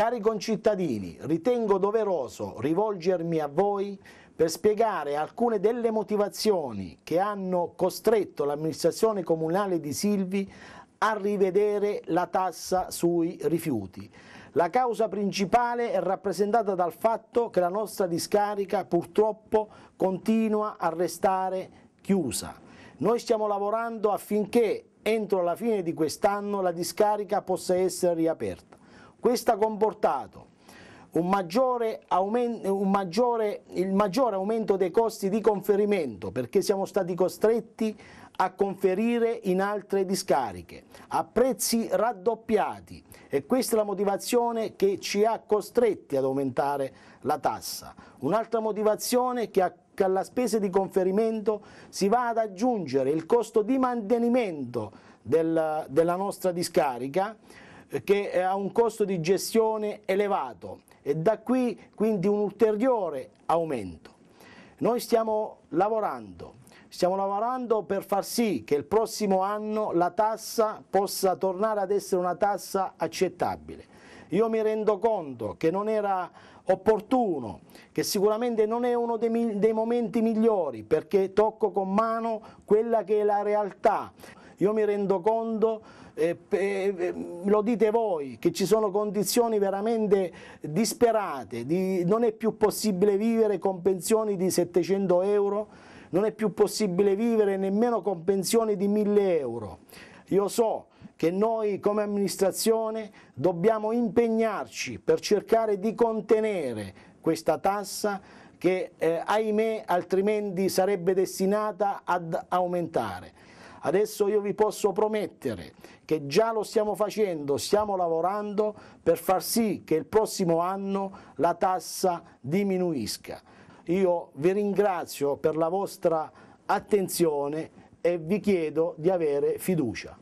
Cari concittadini, ritengo doveroso rivolgermi a voi per spiegare alcune delle motivazioni che hanno costretto l'amministrazione comunale di Silvi a rivedere la tassa sui rifiuti. La causa principale è rappresentata dal fatto che la nostra discarica purtroppo continua a restare chiusa. Noi stiamo lavorando affinché entro la fine di quest'anno la discarica possa essere riaperta. Questo ha comportato un maggiore, aumento, un maggiore, il maggiore aumento dei costi di conferimento perché siamo stati costretti a conferire in altre discariche a prezzi raddoppiati e questa è la motivazione che ci ha costretti ad aumentare la tassa. Un'altra motivazione è che alla spesa di conferimento si va ad aggiungere il costo di mantenimento del, della nostra discarica che ha un costo di gestione elevato e da qui quindi un ulteriore aumento. Noi stiamo lavorando, stiamo lavorando per far sì che il prossimo anno la tassa possa tornare ad essere una tassa accettabile. Io mi rendo conto che non era opportuno, che sicuramente non è uno dei, dei momenti migliori perché tocco con mano quella che è la realtà. Io mi rendo conto, eh, eh, lo dite voi, che ci sono condizioni veramente disperate, di, non è più possibile vivere con pensioni di 700 euro, non è più possibile vivere nemmeno con pensioni di 1000 euro. Io so che noi come amministrazione dobbiamo impegnarci per cercare di contenere questa tassa che eh, ahimè altrimenti sarebbe destinata ad aumentare. Adesso io vi posso promettere che già lo stiamo facendo, stiamo lavorando per far sì che il prossimo anno la tassa diminuisca. Io vi ringrazio per la vostra attenzione e vi chiedo di avere fiducia.